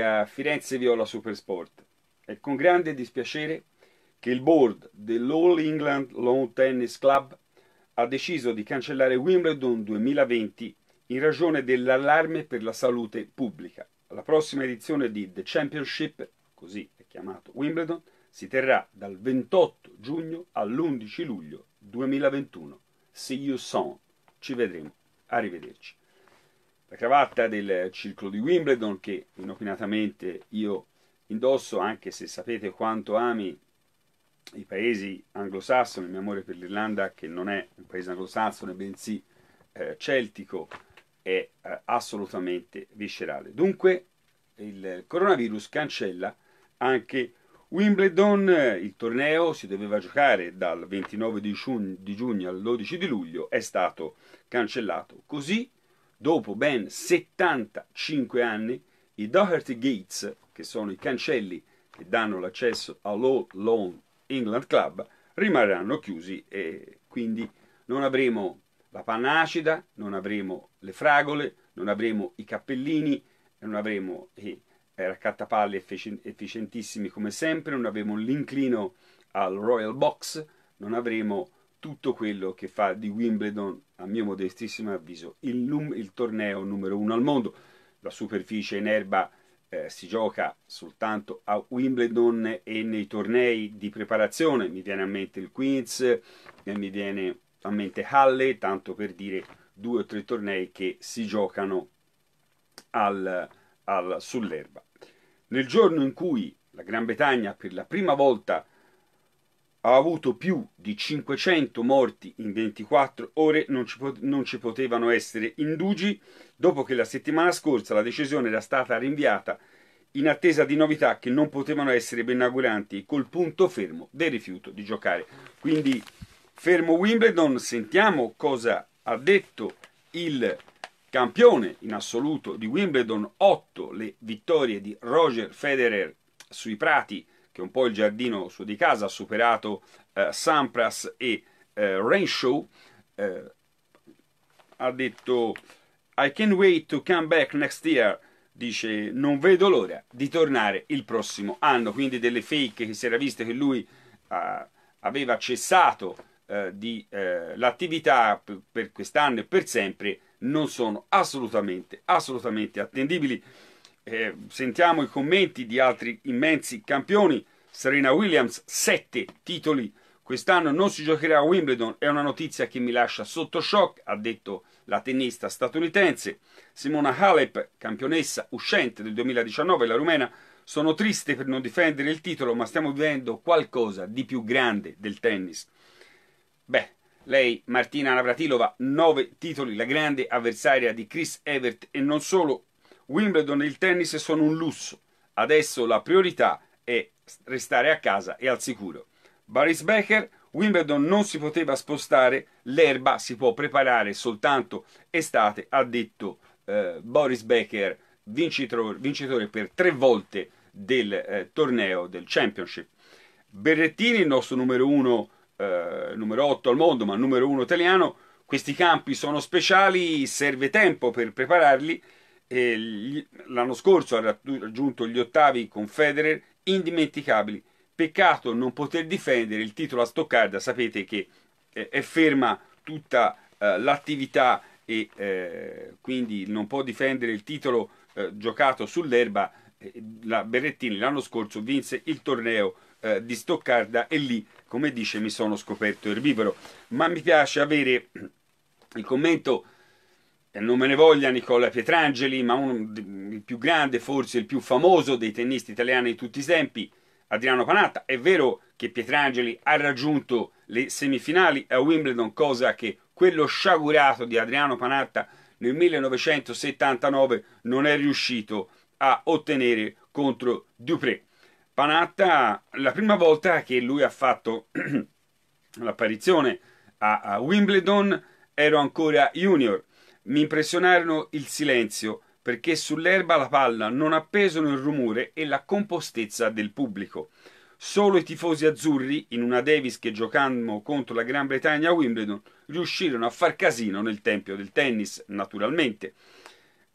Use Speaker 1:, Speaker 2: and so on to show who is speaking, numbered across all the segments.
Speaker 1: A Firenze Viola Supersport. È con grande dispiacere che il board dell'All England Lawn Tennis Club ha deciso di cancellare Wimbledon 2020 in ragione dell'allarme per la salute pubblica. La prossima edizione di The Championship, così è chiamato Wimbledon, si terrà dal 28 giugno all'11 luglio 2021. See you soon. Ci vedremo. Arrivederci la cravatta del circolo di Wimbledon che inopinatamente io indosso anche se sapete quanto ami i paesi anglosassoni, mio amore per l'Irlanda che non è un paese anglosassone bensì eh, celtico è eh, assolutamente viscerale. Dunque il coronavirus cancella anche Wimbledon, eh, il torneo si doveva giocare dal 29 di, giugno, di giugno al 12 di luglio, è stato cancellato. Così dopo ben 75 anni, i Doherty Gates, che sono i cancelli che danno l'accesso all'All Lawn England Club, rimarranno chiusi e quindi non avremo la panna acida, non avremo le fragole, non avremo i cappellini, non avremo i eh, raccattapalli efficientissimi come sempre, non avremo l'inclino al Royal Box, non avremo tutto quello che fa di Wimbledon, a mio modestissimo avviso, il, num- il torneo numero uno al mondo. La superficie in erba eh, si gioca soltanto a Wimbledon e nei tornei di preparazione. Mi viene a mente il Queens, e eh, mi viene a mente Halle, tanto per dire due o tre tornei che si giocano al, al, sull'erba. Nel giorno in cui la Gran Bretagna per la prima volta ha avuto più di 500 morti in 24 ore, non ci, non ci potevano essere indugi, dopo che la settimana scorsa la decisione era stata rinviata in attesa di novità che non potevano essere benauguranti col punto fermo del rifiuto di giocare. Quindi fermo Wimbledon, sentiamo cosa ha detto il campione in assoluto di Wimbledon, 8 le vittorie di Roger Federer sui prati che è un po' il giardino su di casa, ha superato eh, Sampras e eh, Renshaw, eh, ha detto I can't wait to come back next year, dice non vedo l'ora di tornare il prossimo anno, quindi delle fake che si era viste che lui eh, aveva cessato eh, di, eh, l'attività per, per quest'anno e per sempre non sono assolutamente, assolutamente attendibili. Eh, sentiamo i commenti di altri immensi campioni. Serena Williams, 7 titoli. Quest'anno non si giocherà a Wimbledon, è una notizia che mi lascia sotto shock, ha detto la tennista statunitense. Simona Halep, campionessa uscente del 2019, la rumena, sono triste per non difendere il titolo, ma stiamo vivendo qualcosa di più grande del tennis. Beh, lei, Martina Navratilova, 9 titoli, la grande avversaria di Chris Evert e non solo, Wimbledon e il tennis sono un lusso. Adesso la priorità è restare a casa e al sicuro. Boris Becker, Wimbledon non si poteva spostare, l'erba si può preparare soltanto estate, ha detto eh, Boris Becker, vincitore, vincitore, per tre volte del eh, torneo, del championship. Berrettini, il nostro numero uno, eh, numero 8 al mondo, ma numero uno italiano, questi campi sono speciali, serve tempo per prepararli l'anno scorso ha raggiunto gli ottavi con Federer, indimenticabili. Peccato non poter difendere il titolo a Stoccarda, sapete che eh, è ferma tutta eh, l'attività e eh, quindi non può difendere il titolo eh, giocato sull'erba. La Berrettini l'anno scorso vinse il torneo eh, di Stoccarda e lì, come dice, mi sono scoperto erbivoro. Ma mi piace avere il commento eh, non me ne voglia Nicola Pietrangeli, ma uno, il più grande, forse il più famoso dei tennisti italiani di tutti i tempi, Adriano Panatta. È vero che Pietrangeli ha raggiunto le semifinali a Wimbledon, cosa che quello sciagurato di Adriano Panatta nel 1979 non è riuscito a ottenere contro Dupré. Panatta, la prima volta che lui ha fatto l'apparizione a, a Wimbledon, ero ancora junior mi impressionarono il silenzio, perché sull'erba la palla non appesano il rumore e la compostezza del pubblico. Solo i tifosi azzurri, in una Davis che giocammo contro la Gran Bretagna a Wimbledon, riuscirono a far casino nel tempio del tennis, naturalmente.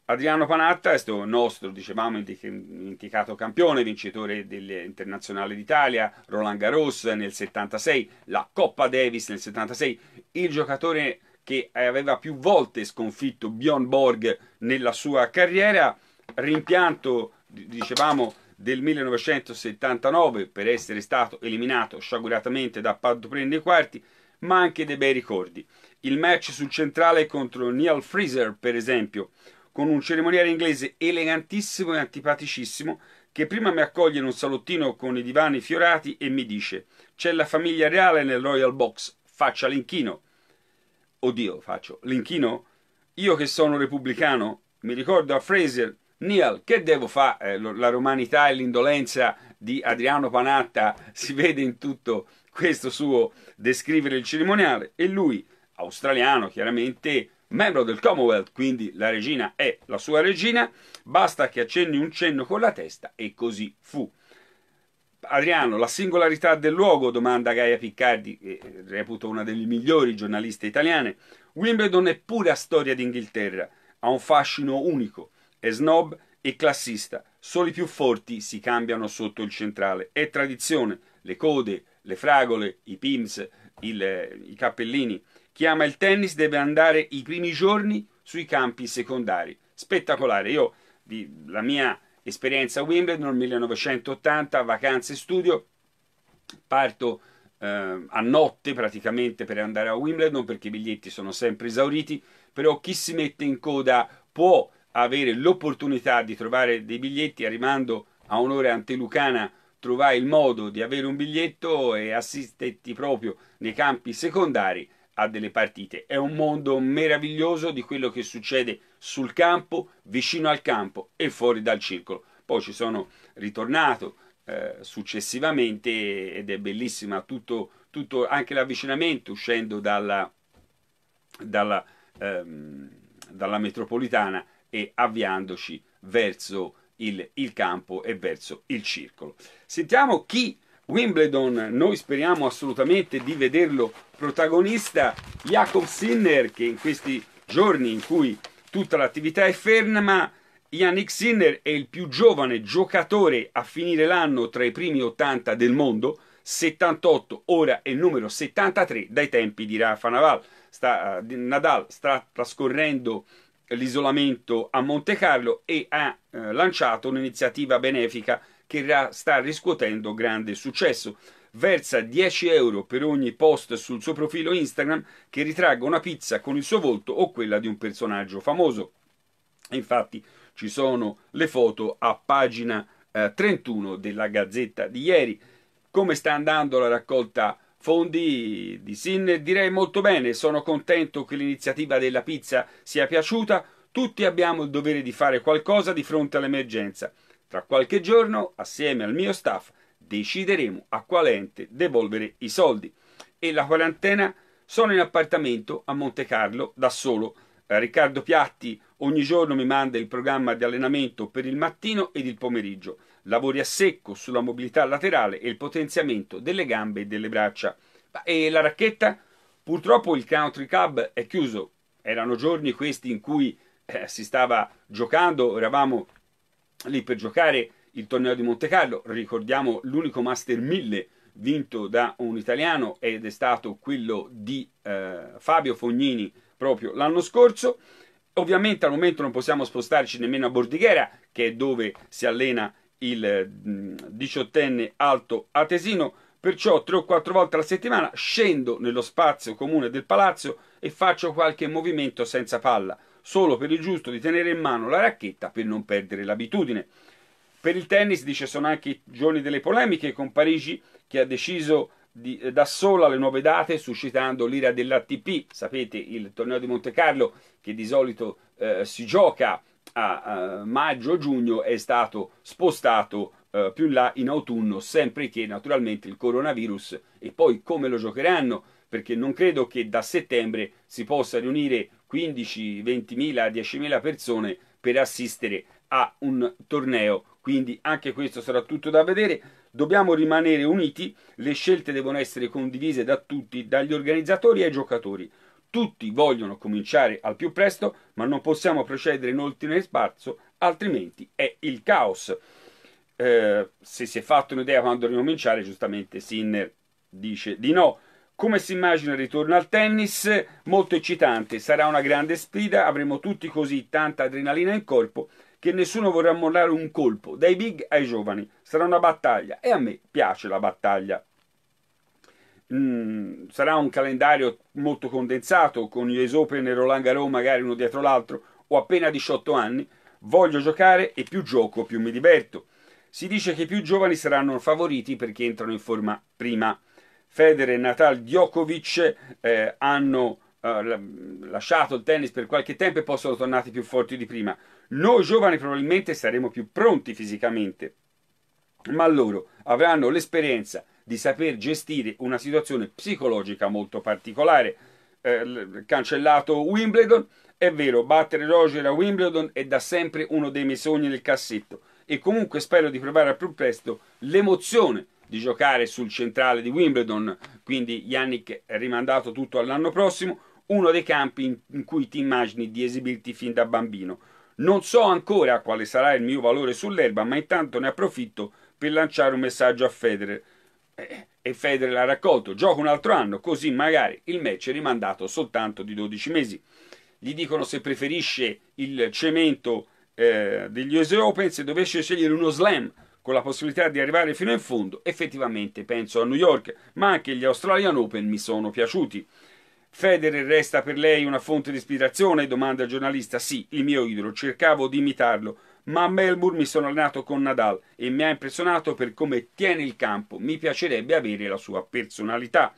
Speaker 1: Adriano Panatta questo nostro, dicevamo, indicato campione, vincitore dell'Internazionale d'Italia, Roland Garros nel 76, la Coppa Davis nel 76, il giocatore che aveva più volte sconfitto Bjorn Borg nella sua carriera, rimpianto, dicevamo, del 1979 per essere stato eliminato sciaguratamente da Padopre nei quarti, ma anche dei bei ricordi. Il match sul centrale contro Neil Freezer, per esempio, con un cerimoniere inglese elegantissimo e antipaticissimo che prima mi accoglie in un salottino con i divani fiorati e mi dice c'è la famiglia reale nel Royal Box, faccia l'inchino. Oddio, faccio, l'inchino? Io che sono repubblicano? Mi ricordo a Fraser, Neal, che devo fare? Eh, la romanità e l'indolenza di Adriano Panatta si vede in tutto questo suo descrivere il cerimoniale e lui, australiano chiaramente, membro del Commonwealth, quindi la regina è la sua regina, basta che accenni un cenno con la testa e così fu. Adriano, la singolarità del luogo, domanda Gaia Piccardi, che reputo una delle migliori giornaliste italiane. Wimbledon è pura storia d'Inghilterra, ha un fascino unico, è snob e classista, solo i più forti si cambiano sotto il centrale, è tradizione, le code, le fragole, i pims, il, i cappellini. Chi ama il tennis deve andare i primi giorni sui campi secondari. Spettacolare, io la mia Esperienza Wimbledon 1980, vacanze studio, parto eh, a notte praticamente per andare a Wimbledon perché i biglietti sono sempre esauriti, però chi si mette in coda può avere l'opportunità di trovare dei biglietti arrivando a un'ora antelucana trovai il modo di avere un biglietto e assistetti proprio nei campi secondari a delle partite. È un mondo meraviglioso di quello che succede sul campo, vicino al campo e fuori dal circolo. Poi ci sono ritornato eh, successivamente ed è bellissima tutto, tutto anche l'avvicinamento uscendo dalla, dalla, ehm, dalla, metropolitana e avviandoci verso il, il campo e verso il circolo. Sentiamo chi Wimbledon noi speriamo assolutamente di vederlo protagonista Jacob Sinner che in questi giorni in cui tutta l'attività è ferma Yannick Sinner è il più giovane giocatore a finire l'anno tra i primi 80 del mondo 78, ora è il numero 73 dai tempi di Rafa Nadal. Sta, eh, Nadal sta trascorrendo l'isolamento a Monte Carlo e ha eh, lanciato un'iniziativa benefica che sta riscuotendo grande successo. Versa 10 euro per ogni post sul suo profilo Instagram che ritragga una pizza con il suo volto o quella di un personaggio famoso. Infatti ci sono le foto a pagina eh, 31 della Gazzetta di ieri. Come sta andando la raccolta fondi di Sin? Direi molto bene, sono contento che l'iniziativa della pizza sia piaciuta. Tutti abbiamo il dovere di fare qualcosa di fronte all'emergenza. Tra qualche giorno, assieme al mio staff, decideremo a quale ente devolvere i soldi. E la quarantena sono in appartamento a Monte Carlo da solo. Eh, Riccardo Piatti ogni giorno mi manda il programma di allenamento per il mattino ed il pomeriggio. Lavori a secco sulla mobilità laterale e il potenziamento delle gambe e delle braccia. E la racchetta? Purtroppo il Country Club è chiuso. Erano giorni questi in cui eh, si stava giocando, eravamo lì per giocare il torneo di Monte Carlo, ricordiamo l'unico Master 1000 vinto da un italiano ed è stato quello di eh, Fabio Fognini proprio l'anno scorso. Ovviamente al momento non possiamo spostarci nemmeno a Bordighera, che è dove si allena il mm, diciottenne alto atesino, perciò tre o quattro volte alla settimana scendo nello spazio comune del palazzo e faccio qualche movimento senza palla solo per il giusto di tenere in mano la racchetta per non perdere l'abitudine. Per il tennis, dice, sono anche i giorni delle polemiche con Parigi che ha deciso di, eh, da sola le nuove date suscitando l'ira dell'ATP, sapete il torneo di Monte Carlo che di solito eh, si gioca a eh, maggio-giugno è stato spostato eh, più in là in autunno, sempre che naturalmente il coronavirus e poi come lo giocheranno, perché non credo che da settembre si possa riunire 15, 20.000, 10.000 persone per assistere a un torneo. Quindi anche questo sarà tutto da vedere. Dobbiamo rimanere uniti, le scelte devono essere condivise da tutti, dagli organizzatori ai giocatori. Tutti vogliono cominciare al più presto, ma non possiamo procedere in ordine spazio, altrimenti è il caos. Eh, se si è fatto un'idea quando ricominciare, giustamente Sinner dice di no. Come si immagina il ritorno al tennis? Molto eccitante, sarà una grande sfida, avremo tutti così tanta adrenalina in corpo che nessuno vorrà mollare un colpo, dai big ai giovani. Sarà una battaglia e a me piace la battaglia. Mm, sarà un calendario molto condensato con gli Open e Roland Garros magari uno dietro l'altro. Ho appena 18 anni, voglio giocare e più gioco più mi diverto. Si dice che i più giovani saranno favoriti perché entrano in forma prima. Federer e Natal Djokovic eh, hanno eh, lasciato il tennis per qualche tempo e poi sono tornati più forti di prima. Noi giovani probabilmente saremo più pronti fisicamente, ma loro avranno l'esperienza di saper gestire una situazione psicologica molto particolare. Eh, cancellato Wimbledon, è vero, battere Roger a Wimbledon è da sempre uno dei miei sogni nel cassetto e comunque spero di provare al più presto l'emozione di giocare sul centrale di Wimbledon, quindi Yannick è rimandato tutto all'anno prossimo, uno dei campi in, in cui ti immagini di esibirti fin da bambino. Non so ancora quale sarà il mio valore sull'erba, ma intanto ne approfitto per lanciare un messaggio a Federer. Eh, e Federer l'ha raccolto, gioco un altro anno, così magari il match è rimandato soltanto di 12 mesi. Gli dicono se preferisce il cemento eh, degli US Open, se dovesse scegliere uno slam con la possibilità di arrivare fino in fondo, effettivamente penso a New York, ma anche gli Australian Open mi sono piaciuti. Federer resta per lei una fonte di ispirazione? domanda il giornalista. Sì, il mio idolo, cercavo di imitarlo, ma a Melbourne mi sono allenato con Nadal e mi ha impressionato per come tiene il campo, mi piacerebbe avere la sua personalità.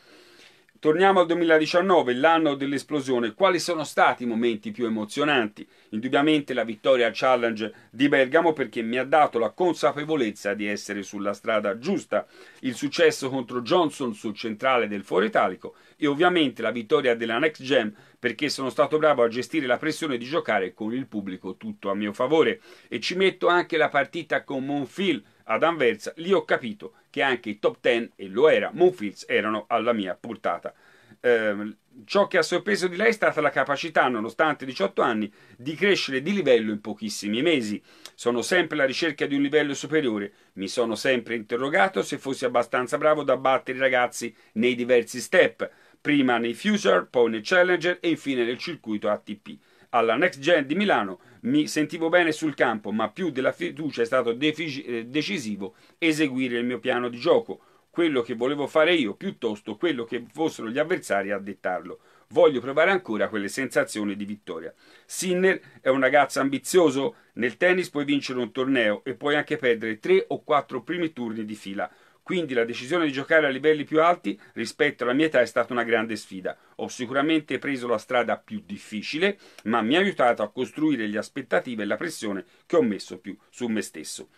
Speaker 1: Torniamo al 2019, l'anno dell'esplosione. Quali sono stati i momenti più emozionanti? Indubbiamente la vittoria al Challenge di Bergamo perché mi ha dato la consapevolezza di essere sulla strada giusta, il successo contro Johnson sul centrale del Foro Italico e ovviamente la vittoria della Next Gem perché sono stato bravo a gestire la pressione di giocare con il pubblico tutto a mio favore e ci metto anche la partita con Monfil ad Anversa, lì ho capito che anche i top 10, e lo era, Moonfields, erano alla mia portata. Eh, ciò che ha sorpreso di lei è stata la capacità, nonostante 18 anni, di crescere di livello in pochissimi mesi. Sono sempre alla ricerca di un livello superiore. Mi sono sempre interrogato se fossi abbastanza bravo da battere i ragazzi nei diversi step, prima nei Fuser, poi nei Challenger e infine nel circuito ATP alla Next Gen di Milano mi sentivo bene sul campo, ma più della fiducia è stato eh, decisivo eseguire il mio piano di gioco, quello che volevo fare io, piuttosto quello che fossero gli avversari a dettarlo. Voglio provare ancora quelle sensazioni di vittoria. Sinner è un ragazzo ambizioso, nel tennis puoi vincere un torneo e puoi anche perdere tre o quattro primi turni di fila quindi la decisione di giocare a livelli più alti rispetto alla mia età è stata una grande sfida. Ho sicuramente preso la strada più difficile, ma mi ha aiutato a costruire le aspettative e la pressione che ho messo più su me stesso.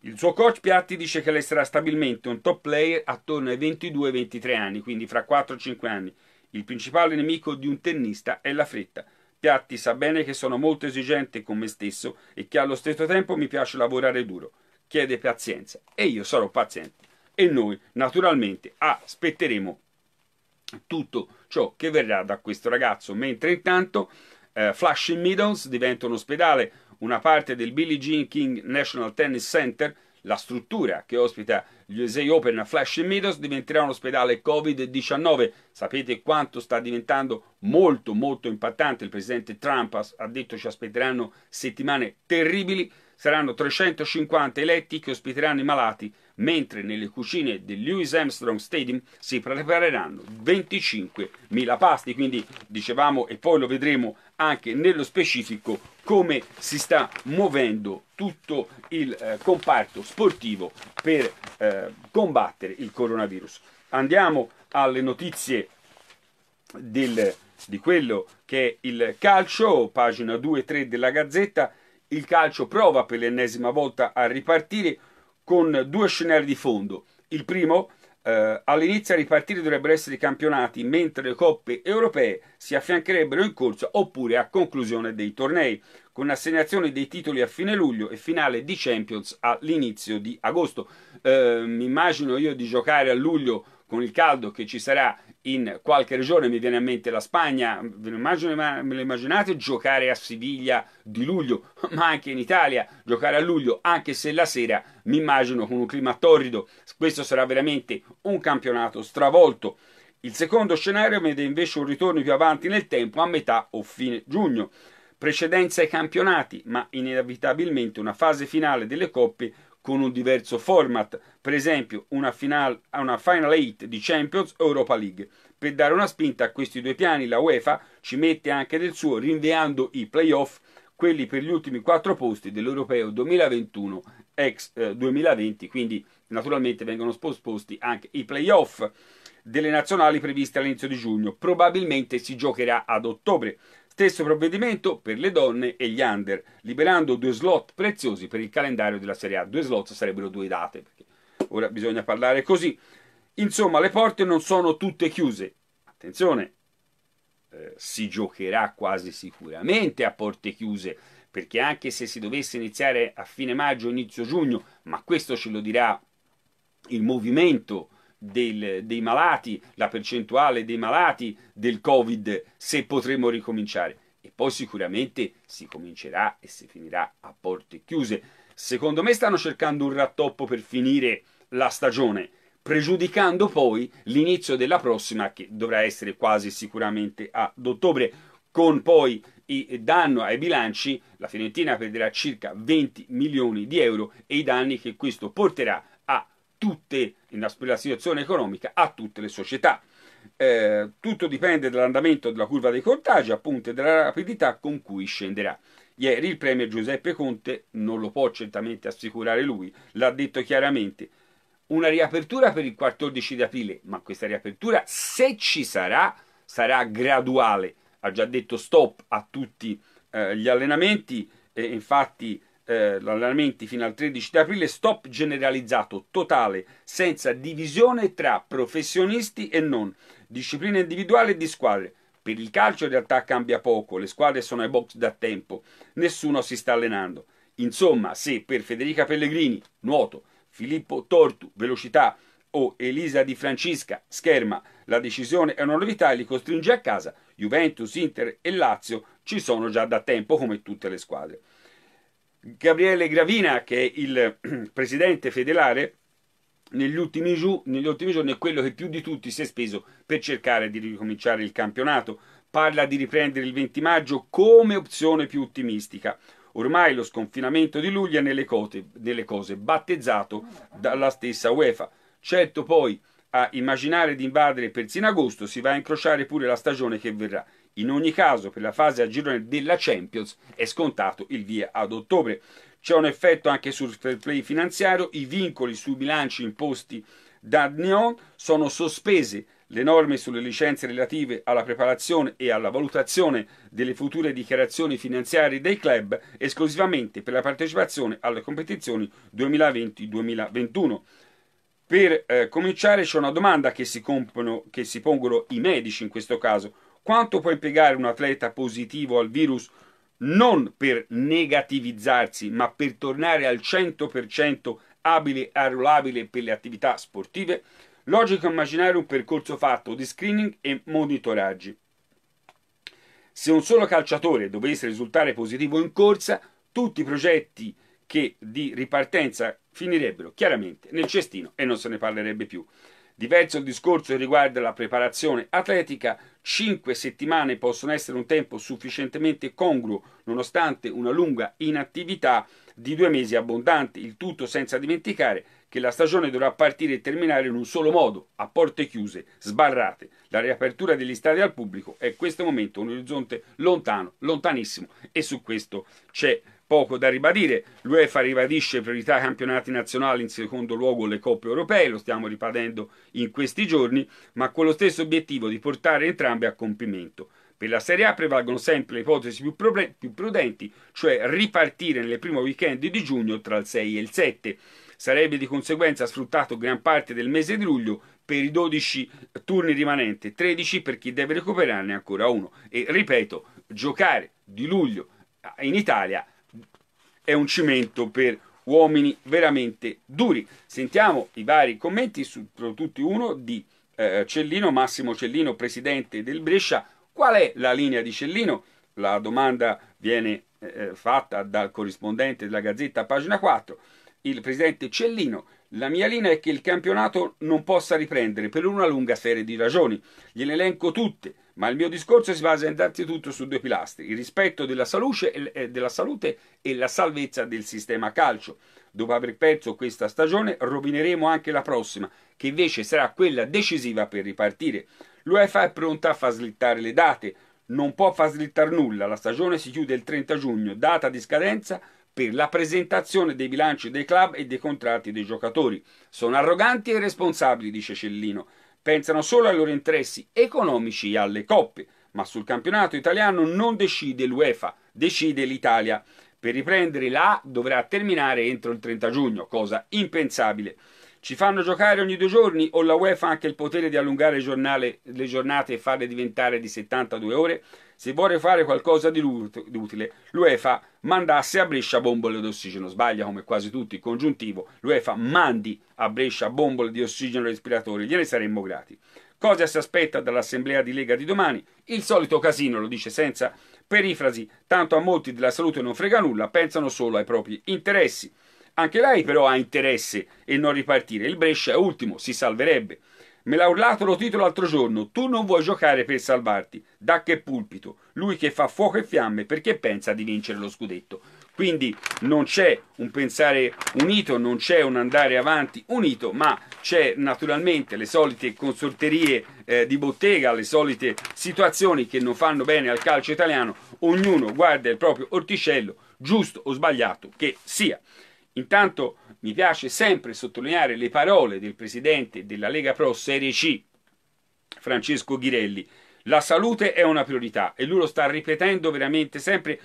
Speaker 1: Il suo coach Piatti dice che lei sarà stabilmente un top player attorno ai 22-23 anni, quindi fra 4-5 anni. Il principale nemico di un tennista è la fretta. Piatti sa bene che sono molto esigente con me stesso e che allo stesso tempo mi piace lavorare duro chiede pazienza e io sarò paziente e noi naturalmente aspetteremo tutto ciò che verrà da questo ragazzo. Mentre intanto eh, Flushing Meadows diventa un ospedale, una parte del Billie Jean King National Tennis Center, la struttura che ospita gli USA Open a Flushing Meadows diventerà un ospedale Covid-19. Sapete quanto sta diventando molto molto impattante. Il presidente Trump ha detto ci aspetteranno settimane terribili Saranno 350 i letti che ospiteranno i malati, mentre nelle cucine del Lewis Armstrong Stadium si prepareranno 25.000 pasti. Quindi dicevamo, e poi lo vedremo anche nello specifico, come si sta muovendo tutto il eh, comparto sportivo per eh, combattere il coronavirus. Andiamo alle notizie del, di quello che è il calcio, pagina 2 e 3 della Gazzetta il calcio prova per l'ennesima volta a ripartire con due scenari di fondo. Il primo, eh, all'inizio a ripartire dovrebbero essere i campionati, mentre le coppe europee si affiancherebbero in corsa oppure a conclusione dei tornei, con assegnazione dei titoli a fine luglio e finale di Champions all'inizio di agosto. Eh, mi immagino io di giocare a luglio con il caldo che ci sarà in qualche regione, mi viene a mente la Spagna, ve lo, immagino, ve lo immaginate giocare a Siviglia di luglio, ma anche in Italia giocare a luglio, anche se la sera mi immagino con un clima torrido, questo sarà veramente un campionato stravolto. Il secondo scenario vede invece un ritorno più avanti nel tempo, a metà o fine giugno. Precedenza ai campionati, ma inevitabilmente una fase finale delle coppe con un diverso format, per esempio una final, una final 8 di Champions Europa League. Per dare una spinta a questi due piani la UEFA ci mette anche del suo rinviando i playoff, quelli per gli ultimi quattro posti dell'Europeo 2021 ex eh, 2020, quindi naturalmente vengono posposti anche i playoff delle nazionali previste all'inizio di giugno. Probabilmente si giocherà ad ottobre. Stesso provvedimento per le donne e gli under, liberando due slot preziosi per il calendario della Serie A. Due slot sarebbero due date, perché ora bisogna parlare così. Insomma, le porte non sono tutte chiuse. Attenzione, eh, si giocherà quasi sicuramente a porte chiuse, perché anche se si dovesse iniziare a fine maggio, inizio giugno, ma questo ce lo dirà il movimento del, dei malati, la percentuale dei malati del Covid, se potremo ricominciare. E poi sicuramente si comincerà e si finirà a porte chiuse. Secondo me stanno cercando un rattoppo per finire la stagione, pregiudicando poi l'inizio della prossima che dovrà essere quasi sicuramente ad ottobre, con poi il danno ai bilanci, la Fiorentina perderà circa 20 milioni di euro e i danni che questo porterà tutte, la situazione economica, a tutte le società. Eh, tutto dipende dall'andamento della curva dei contagi, appunto, e dalla rapidità con cui scenderà. Ieri il Premier Giuseppe Conte non lo può certamente assicurare lui, l'ha detto chiaramente. Una riapertura per il 14 di aprile, ma questa riapertura, se ci sarà, sarà graduale. Ha già detto stop a tutti eh, gli allenamenti, e infatti eh, allenamenti fino al 13 di aprile, stop generalizzato, totale, senza divisione tra professionisti e non, disciplina individuale e di squadre. Per il calcio in realtà cambia poco, le squadre sono ai box da tempo, nessuno si sta allenando. Insomma, se per Federica Pellegrini, nuoto, Filippo Tortu, velocità o Elisa Di Francisca, scherma, la decisione è una novità e li costringe a casa, Juventus, Inter e Lazio ci sono già da tempo come tutte le squadre. Gabriele Gravina, che è il presidente federale, negli ultimi, giu, negli ultimi, giorni è quello che più di tutti si è speso per cercare di ricominciare il campionato. Parla di riprendere il 20 maggio come opzione più ottimistica. Ormai lo sconfinamento di luglio è nelle, cote, nelle cose, battezzato dalla stessa UEFA. Certo poi a immaginare di invadere persino agosto si va a incrociare pure la stagione che verrà. In ogni caso, per la fase a girone della Champions è scontato il via ad ottobre. C'è un effetto anche sul fair play finanziario, i vincoli sui bilanci imposti da Neon sono sospese le norme sulle licenze relative alla preparazione e alla valutazione delle future dichiarazioni finanziarie dei club esclusivamente per la partecipazione alle competizioni 2020-2021. Per eh, cominciare c'è una domanda che si, compono, che si pongono i medici in questo caso. Quanto può impiegare un atleta positivo al virus non per negativizzarsi, ma per tornare al 100% abile e arruolabile per le attività sportive? Logico immaginare un percorso fatto di screening e monitoraggi. Se un solo calciatore dovesse risultare positivo in corsa, tutti i progetti che di ripartenza finirebbero chiaramente nel cestino e non se ne parlerebbe più. Diverso il discorso riguardo alla preparazione atletica, 5 settimane possono essere un tempo sufficientemente congruo nonostante una lunga inattività di due mesi abbondanti, il tutto senza dimenticare che la stagione dovrà partire e terminare in un solo modo, a porte chiuse, sbarrate. La riapertura degli stadi al pubblico è in questo momento un orizzonte lontano, lontanissimo e su questo c'è poco da ribadire, l'UEFA ribadisce priorità ai campionati nazionali, in secondo luogo le coppe europee, lo stiamo ripetendo in questi giorni, ma con lo stesso obiettivo di portare entrambe a compimento. Per la Serie A prevalgono sempre le ipotesi più, più prudenti, cioè ripartire nel primo weekend di giugno tra il 6 e il 7. Sarebbe di conseguenza sfruttato gran parte del mese di luglio per i 12 turni rimanenti, 13 per chi deve recuperarne ancora uno. E ripeto, giocare di luglio in Italia è un cimento per uomini veramente duri. Sentiamo i vari commenti, soprattutto uno di eh, Cellino, Massimo Cellino, presidente del Brescia. Qual è la linea di Cellino? La domanda viene eh, eh fatta dal corrispondente della Gazzetta, pagina 4. Il presidente Cellino. La mia linea è che il campionato non possa riprendere per una lunga serie di ragioni. Gliele elenco tutte ma il mio discorso si basa innanzitutto su due pilastri, il rispetto della salute e la salvezza del sistema calcio. Dopo aver perso questa stagione rovineremo anche la prossima, che invece sarà quella decisiva per ripartire. L'UEFA è pronta a far slittare le date, non può far slittare nulla, la stagione si chiude il 30 giugno, data di scadenza per la presentazione dei bilanci dei club e dei contratti dei giocatori. Sono arroganti e responsabili, dice Cellino pensano solo ai loro interessi economici e alle coppe, ma sul campionato italiano non decide l'UEFA, decide l'Italia. Per riprendere la A dovrà terminare entro il 30 giugno, cosa impensabile. Ci fanno giocare ogni due giorni o la UEFA ha anche il potere di allungare giornale, le giornate e farle diventare di 72 ore? se vuole fare qualcosa di utile, l'UEFA mandasse a Brescia bombole d'ossigeno. Sbaglia come quasi tutti il congiuntivo, l'UEFA mandi a Brescia bombole di ossigeno respiratori, gliene saremmo grati. Cosa si aspetta dall'assemblea di Lega di domani? Il solito casino, lo dice senza perifrasi, tanto a molti della salute non frega nulla, pensano solo ai propri interessi. Anche lei però ha interesse e non ripartire. Il Brescia è ultimo, si salverebbe. Me l'ha urlato lo titolo l'altro giorno, tu non vuoi giocare per salvarti, da che pulpito, lui che fa fuoco e fiamme perché pensa di vincere lo scudetto. Quindi non c'è un pensare unito, non c'è un andare avanti unito, ma c'è naturalmente le solite consorterie eh, di bottega, le solite situazioni che non fanno bene al calcio italiano, ognuno guarda il proprio orticello, giusto o sbagliato che sia. Intanto mi piace sempre sottolineare le parole del presidente della Lega Pro Serie C, Francesco Ghirelli. La salute è una priorità e lui lo sta ripetendo veramente sempre.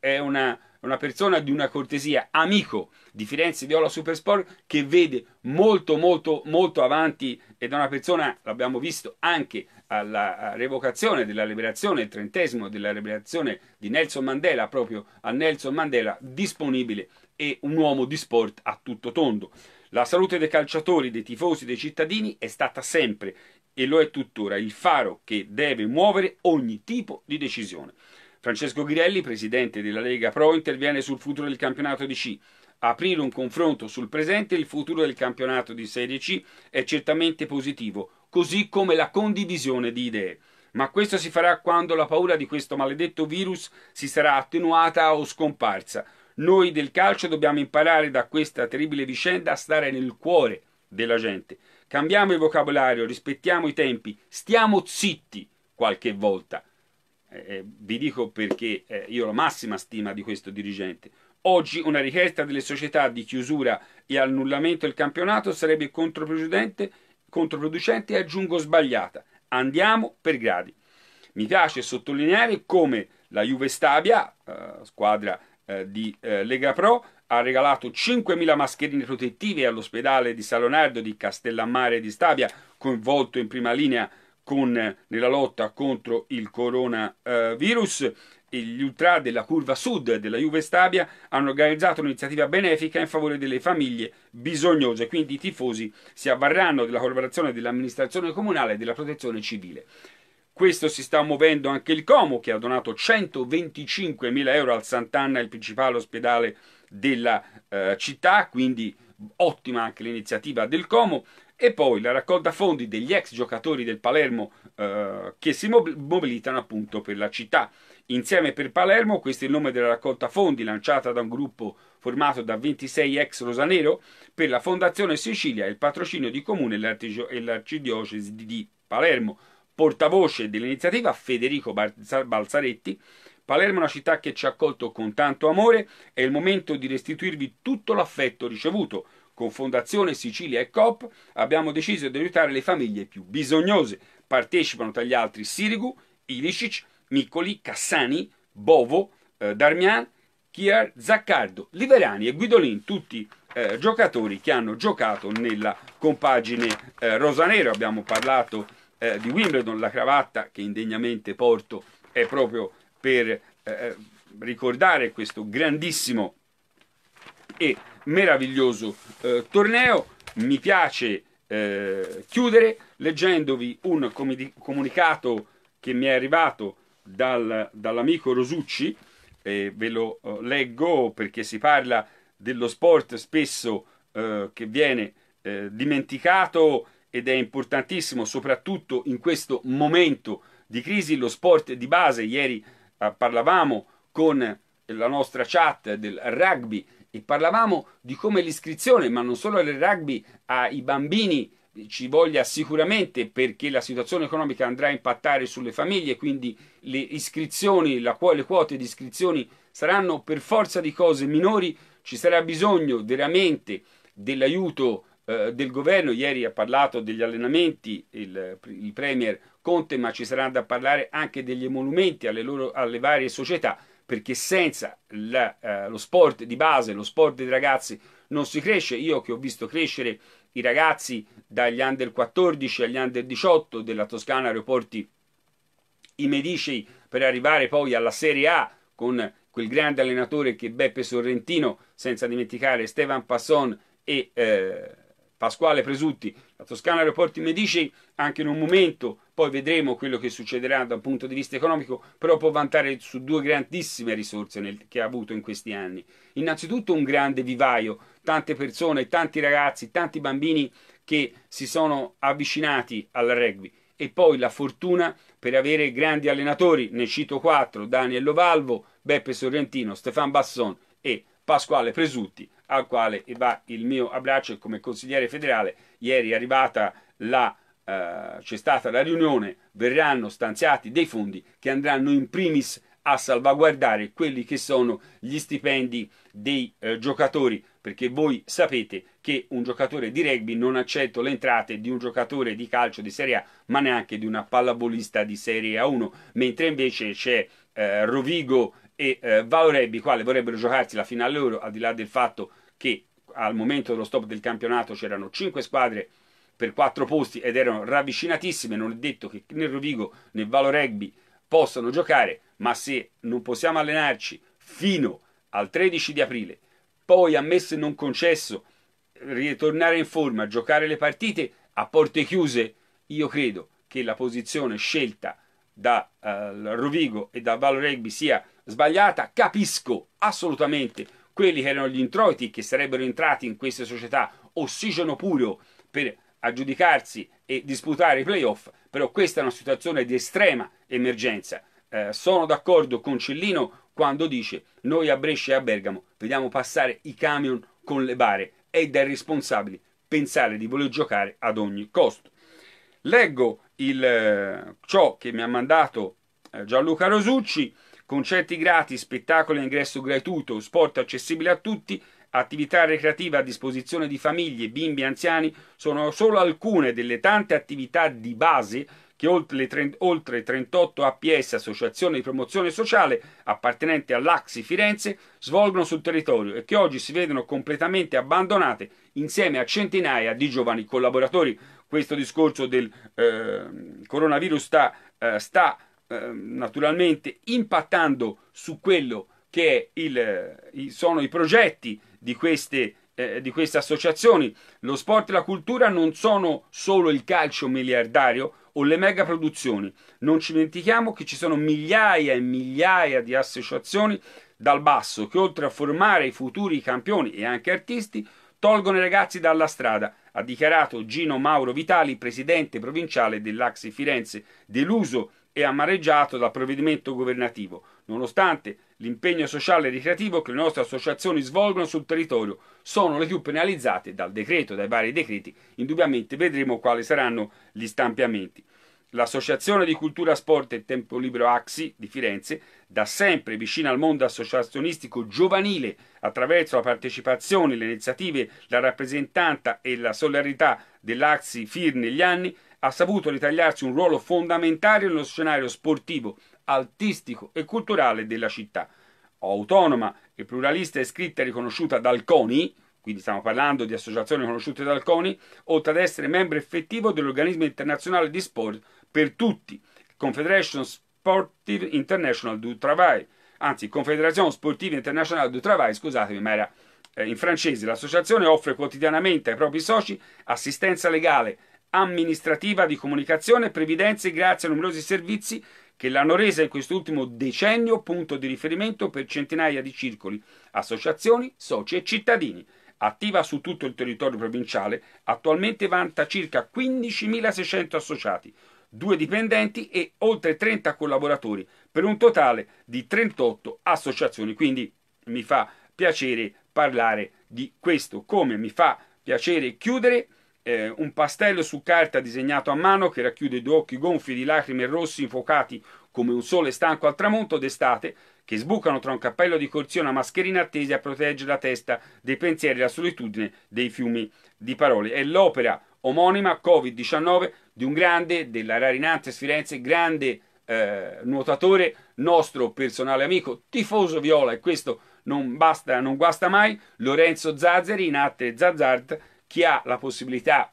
Speaker 1: È una, una persona di una cortesia, amico di Firenze Viola Supersport, che vede molto, molto, molto avanti ed è una persona, l'abbiamo visto anche alla revocazione della liberazione, il trentesimo della liberazione di Nelson Mandela, proprio a Nelson Mandela, disponibile e un uomo di sport a tutto tondo. La salute dei calciatori, dei tifosi, dei cittadini è stata sempre e lo è tuttora il faro che deve muovere ogni tipo di decisione. Francesco Ghirelli, presidente della Lega Pro, interviene sul futuro del campionato di C. Aprire un confronto sul presente e il futuro del campionato di Serie C è certamente positivo, così come la condivisione di idee. Ma questo si farà quando la paura di questo maledetto virus si sarà attenuata o scomparsa, noi del calcio dobbiamo imparare da questa terribile vicenda a stare nel cuore della gente. Cambiamo il vocabolario, rispettiamo i tempi, stiamo zitti qualche volta. Eh, eh, vi dico perché eh, io ho la massima stima di questo dirigente. Oggi una richiesta delle società di chiusura e annullamento del campionato sarebbe controproducente, controproducente e aggiungo sbagliata. Andiamo per gradi. Mi piace sottolineare come la Juve Stabia, eh, squadra eh, di eh, Lega Pro ha regalato 5.000 mascherine protettive all'ospedale di Salonardo di Castellammare di Stabia, coinvolto in prima linea con, nella lotta contro il coronavirus. E gli ultra della curva sud della Juve Stabia hanno organizzato un'iniziativa benefica in favore delle famiglie bisognose, quindi i tifosi si avvarranno della collaborazione dell'amministrazione comunale e della protezione civile. Questo si sta muovendo anche il Como, che ha donato 125.000 euro al Sant'Anna, il principale ospedale della eh, città, quindi ottima anche l'iniziativa del Como. E poi la raccolta fondi degli ex giocatori del Palermo eh, che si mobilitano appunto per la città. Insieme per Palermo, questo è il nome della raccolta fondi lanciata da un gruppo formato da 26 ex Rosanero per la Fondazione Sicilia e il patrocinio di Comune e l'Arcidiocesi di Palermo portavoce dell'iniziativa Federico Balzaretti, Palermo è una città che ci ha accolto con tanto amore, è il momento di restituirvi tutto l'affetto ricevuto. Con Fondazione Sicilia e Coop abbiamo deciso di aiutare le famiglie più bisognose. Partecipano tra gli altri Sirigu, Ilicic, Miccoli, Cassani, Bovo, eh, Darmian, Chiar, Zaccardo, Liverani e Guidolin, tutti eh, giocatori che hanno giocato nella compagine eh, rosanero. Abbiamo parlato di eh, di Wimbledon, la cravatta che indegnamente porto è proprio per eh, eh ricordare questo grandissimo e meraviglioso eh, torneo. Mi piace eh, chiudere leggendovi un com- comunicato che mi è arrivato dal, dall'amico Rosucci, ve lo eh, leggo perché si parla dello sport spesso che viene dimenticato ed è importantissimo soprattutto in questo momento di crisi, lo sport di base, ieri eh, parlavamo con la nostra chat del rugby e parlavamo di come l'iscrizione, ma non solo del rugby, ai bambini ci voglia sicuramente perché la situazione economica andrà a impattare sulle famiglie, quindi le iscrizioni, la, le quote di iscrizioni saranno per forza di cose minori, ci sarà bisogno veramente dell'aiuto eh, del governo, ieri ha parlato degli allenamenti il, il, Premier Conte, ma ci sarà da parlare anche degli emolumenti alle, loro, alle varie società, perché senza la, eh, lo sport di base, lo sport dei ragazzi, non si cresce. Io che ho visto crescere i ragazzi dagli under 14 agli under 18 della Toscana Aeroporti i Medici per arrivare poi alla Serie A con quel grande allenatore che Beppe Sorrentino, senza dimenticare Stefan Passon e eh, Pasquale Presutti, la Toscana Aeroporti Medici, anche in un momento, poi vedremo quello che succederà da un punto di vista economico, però può vantare su due grandissime risorse nel, che ha avuto in questi anni. Innanzitutto un grande vivaio, tante persone, tanti ragazzi, tanti bambini che si sono avvicinati al rugby e poi la fortuna per avere grandi allenatori, ne cito quattro, Daniel Lovalvo, Beppe Sorrentino, Stefan Basson e Pasquale Presutti, al quale va il mio abbraccio come consigliere federale. Ieri è arrivata la eh, c'è stata la riunione, verranno stanziati dei fondi che andranno in primis a salvaguardare quelli che sono gli stipendi dei eh, giocatori, perché voi sapete che un giocatore di rugby non accetta le entrate di un giocatore di calcio di Serie A, ma neanche di una pallavolista di Serie A1, mentre invece c'è eh, Rovigo e eh, Valorebbi, quali vorrebbero giocarsi la finale loro, al di là del fatto che che al momento dello stop del campionato c'erano 5 squadre per 4 posti ed erano ravvicinatissime, non è detto che nel Rovigo né Valo Rugby possano giocare, ma se non possiamo allenarci fino al 13 di aprile, poi ammesso e non concesso ritornare in forma, giocare le partite a porte chiuse, io credo che la posizione scelta da uh, Rovigo e da Valo Rugby sia sbagliata, capisco assolutamente quelli che erano gli introiti che sarebbero entrati in queste società ossigeno puro per aggiudicarsi e disputare i playoff, però questa è una situazione di estrema emergenza. Eh, sono d'accordo con Cellino quando dice noi a Brescia e a Bergamo vediamo passare i camion con le bare, è dai responsabili pensare di voler giocare ad ogni costo. Leggo il, eh, ciò che mi ha mandato eh, Gianluca Rosucci, concerti gratis, spettacoli a ingresso gratuito, sport accessibile a tutti, attività recreative a disposizione di famiglie, bimbi e anziani sono solo alcune delle tante attività di base che oltre, 38 APS, associazioni di promozione sociale, appartenenti all'Axi Firenze, svolgono sul territorio e che oggi si vedono completamente abbandonate insieme a centinaia di giovani collaboratori. Questo discorso del eh, coronavirus sta, eh, sta Ehm, naturalmente impattando su quello che il, sono i progetti di queste, eh, di queste associazioni. Lo sport e la cultura non sono solo il calcio miliardario o le mega produzioni. Non ci dimentichiamo che ci sono migliaia e migliaia di associazioni dal basso che oltre a formare i futuri campioni e anche artisti, tolgono i ragazzi dalla strada, ha dichiarato Gino Mauro Vitali, presidente provinciale dell'Axi Firenze, deluso e amareggiato dal provvedimento governativo, nonostante l'impegno sociale e ricreativo che le nostre associazioni svolgono sul territorio, sono le più penalizzate dal decreto, dai vari decreti, indubbiamente vedremo quali saranno gli stampiamenti. L'Associazione di Cultura, Sport e Tempo Libero Axi di Firenze, da sempre vicina al mondo associazionistico giovanile, attraverso la partecipazione, le iniziative, la rappresentanza e la solidarietà dell'Axi FIR negli anni, ha saputo ritagliarsi un ruolo fondamentale nello scenario sportivo, artistico e culturale della città. Autonoma e pluralista iscritta e riconosciuta dal CONI, quindi stiamo parlando di associazioni conosciute dal CONI, oltre ad essere membro effettivo dell'organismo internazionale di sport per tutti, Confederation Sportive International du Travail, anzi Confederazione Sportiva Internazionale du Travail, scusatemi ma era eh, in francese. L'associazione offre quotidianamente ai propri soci assistenza legale, amministrativa di comunicazione e previdenze grazie a numerosi servizi che l'hanno resa in quest'ultimo decennio punto di riferimento per centinaia di circoli, associazioni, soci e cittadini. Attiva su tutto il territorio provinciale, attualmente vanta circa 15.600 associati, due dipendenti e oltre 30 collaboratori, per un totale di 38 associazioni. Quindi mi fa piacere parlare di questo, come mi fa piacere chiudere eh, un pastello su carta disegnato a mano che racchiude due occhi gonfi di lacrime rossi infuocati come un sole stanco al tramonto d'estate che sbucano tra un cappello di corzione e una mascherina tesi a proteggere la testa dei pensieri e la solitudine dei fiumi di parole. È l'opera omonima Covid-19 di un grande, della Rarinantes Firenze, grande eh, nuotatore, nostro personale amico, tifoso viola, e questo non basta, non guasta mai, Lorenzo Zazzeri, in arte Zazzart, chi ha la possibilità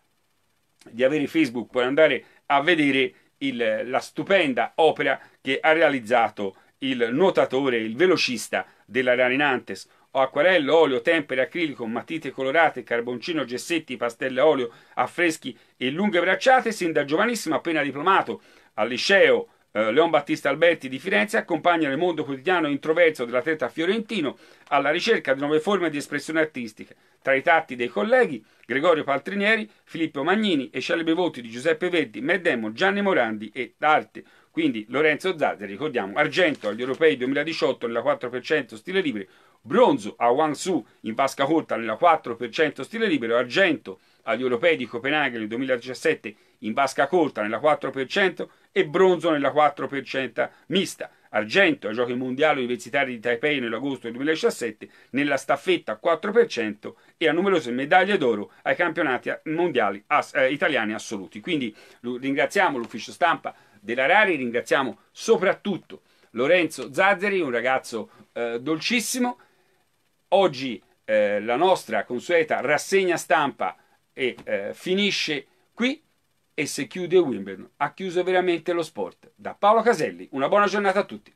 Speaker 1: di avere Facebook può andare a vedere il, la stupenda opera che ha realizzato il nuotatore, il velocista della Rarinantes. Ho acquarello, olio, tempere, acrilico, matite colorate, carboncino, gessetti, pastelle olio, affreschi e lunghe bracciate sin da giovanissimo appena diplomato al liceo eh, Leon Battista Alberti di Firenze accompagna il mondo quotidiano introverso dell'atleta fiorentino alla ricerca di nuove forme di espressione artistica. Tra i tatti dei colleghi Gregorio Paltrinieri, Filippo Magnini e celebri voti di Giuseppe Verdi, Meddemo, Gianni Morandi e d'arte. Quindi Lorenzo Zazzeri, ricordiamo, argento agli europei 2018 nella 4% stile libero, bronzo a Wangsu in vasca corta nella 4% stile libero, argento agli europei di Copenaghen nel 2017 in vasca colta nella 4% e bronzo nella 4% mista. Argento ai Giochi Mondiali Universitari di Taipei nell'agosto 2017 nella staffetta 4% e a numerose medaglie d'oro ai campionati mondiali as, eh, italiani assoluti. Quindi ringraziamo l'ufficio stampa della Rari, ringraziamo soprattutto Lorenzo Zazzeri, un ragazzo eh, dolcissimo. Oggi eh, la nostra consueta rassegna stampa e, eh, finisce qui e se chiude Wimbledon ha chiuso veramente lo sport. Da Paolo Caselli, una buona giornata a tutti.